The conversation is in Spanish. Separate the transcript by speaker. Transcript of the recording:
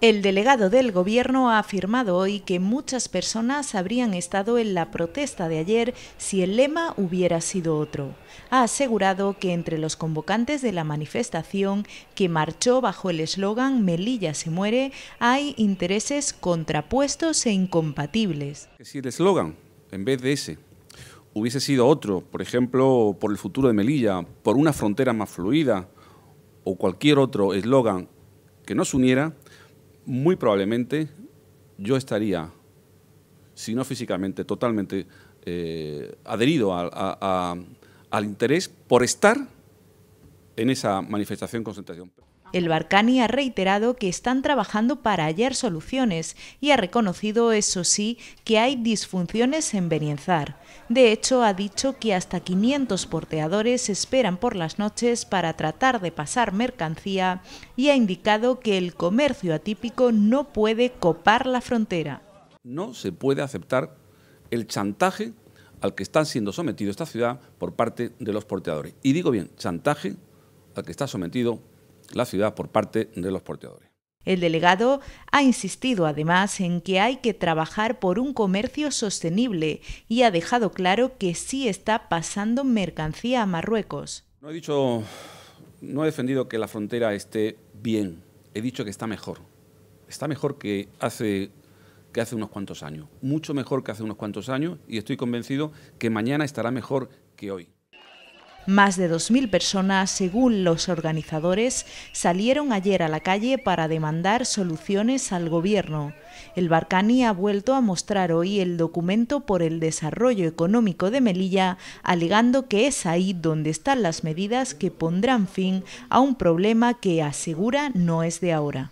Speaker 1: El delegado del Gobierno ha afirmado hoy que muchas personas habrían estado en la protesta de ayer si el lema hubiera sido otro. Ha asegurado que entre los convocantes de la manifestación, que marchó bajo el eslogan Melilla se muere, hay intereses contrapuestos e incompatibles.
Speaker 2: Si el eslogan, en vez de ese, hubiese sido otro, por ejemplo, por el futuro de Melilla, por una frontera más fluida, o cualquier otro eslogan que nos uniera, muy probablemente yo estaría, si no físicamente, totalmente eh, adherido al interés por estar en esa manifestación concentración.
Speaker 1: El Barcani ha reiterado que están trabajando para hallar soluciones y ha reconocido, eso sí, que hay disfunciones en Benienzar. De hecho, ha dicho que hasta 500 porteadores esperan por las noches para tratar de pasar mercancía y ha indicado que el comercio atípico no puede copar la frontera.
Speaker 2: No se puede aceptar el chantaje al que están siendo sometido esta ciudad por parte de los porteadores. Y digo bien, chantaje al que está sometido la ciudad por parte de los porteadores.
Speaker 1: El delegado ha insistido además en que hay que trabajar por un comercio sostenible y ha dejado claro que sí está pasando mercancía a Marruecos.
Speaker 2: No he dicho, no he defendido que la frontera esté bien, he dicho que está mejor. Está mejor que hace, que hace unos cuantos años, mucho mejor que hace unos cuantos años y estoy convencido que mañana estará mejor que hoy.
Speaker 1: Más de 2.000 personas, según los organizadores, salieron ayer a la calle para demandar soluciones al gobierno. El Barcani ha vuelto a mostrar hoy el documento por el desarrollo económico de Melilla, alegando que es ahí donde están las medidas que pondrán fin a un problema que asegura no es de ahora.